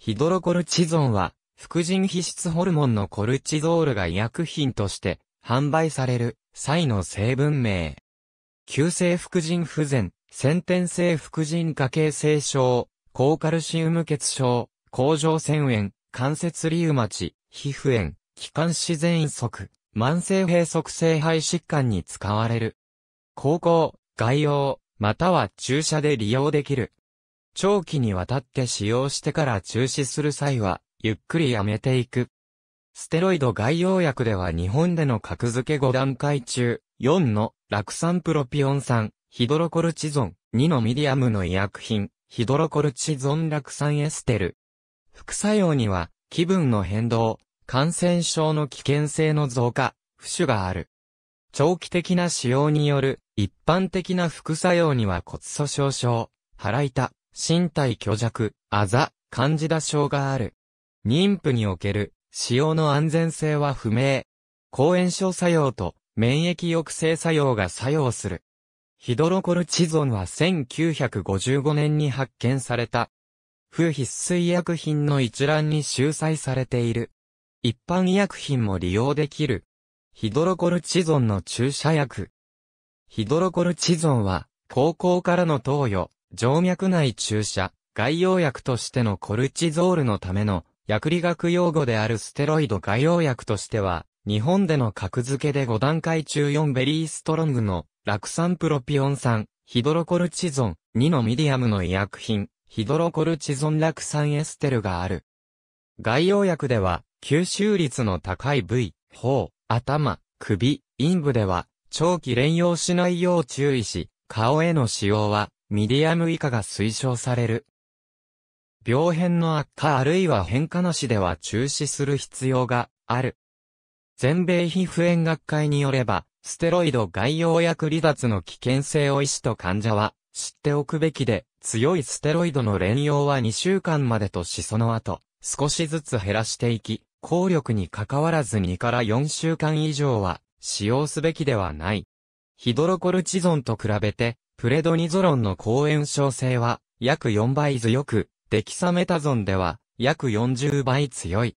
ヒドロコルチゾンは、副腎皮質ホルモンのコルチゾールが医薬品として販売される際の成分名。急性副腎不全、先天性副腎下形成症、高カルシウム欠症、甲状腺炎、関節リウマチ、皮膚炎、気管支喘息、慢性閉塞性肺疾患に使われる。高校、外用、または注射で利用できる。長期にわたって使用してから中止する際は、ゆっくりやめていく。ステロイド外用薬では日本での格付け5段階中、4の酪酸プロピオン酸、ヒドロコルチゾン、2のミディアムの医薬品、ヒドロコルチゾン酪酸エステル。副作用には、気分の変動、感染症の危険性の増加、不種がある。長期的な使用による一般的な副作用には骨粗鬆症、腹痛、身体虚弱、あざ、感じだ症がある。妊婦における使用の安全性は不明。抗炎症作用と免疫抑制作用が作用する。ヒドロコルチゾンは1955年に発見された。不必須医薬品の一覧に収載されている。一般医薬品も利用できる。ヒドロコルチゾンの注射薬。ヒドロコルチゾンは、高校からの投与、静脈内注射、外用薬としてのコルチゾールのための薬理学用語であるステロイド外用薬としては、日本での格付けで5段階中4ベリーストロングの、サ酸プロピオン酸、ヒドロコルチゾン、2のミディアムの医薬品、ヒドロコルチゾンサ酸エステルがある。外用薬では、吸収率の高い部位、頬、頭、首、陰部では、長期連用しないよう注意し、顔への使用は、ミディアム以下が推奨される。病変の悪化あるいは変化なしでは中止する必要がある。全米皮膚炎学会によれば、ステロイド外用薬離脱の危険性を医師と患者は知っておくべきで、強いステロイドの連用は2週間までとしその後、少しずつ減らしていき、効力に関わらず2から4週間以上は使用すべきではない。ヒドロコルチゾンと比べてプレドニゾロンの抗炎症性は約4倍強く、デキサメタゾンでは約40倍強い。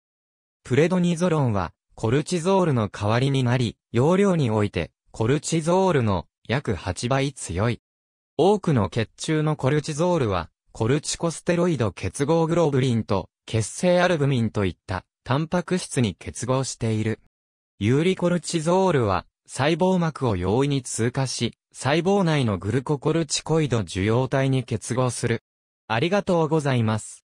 プレドニゾロンはコルチゾールの代わりになり、容量においてコルチゾールの約8倍強い。多くの血中のコルチゾールは、コルチコステロイド結合グロブリンと血清アルブミンといったタンパク質に結合している。有利コルチゾールは細胞膜を容易に通過し、細胞内のグルココルチコイド受容体に結合する。ありがとうございます。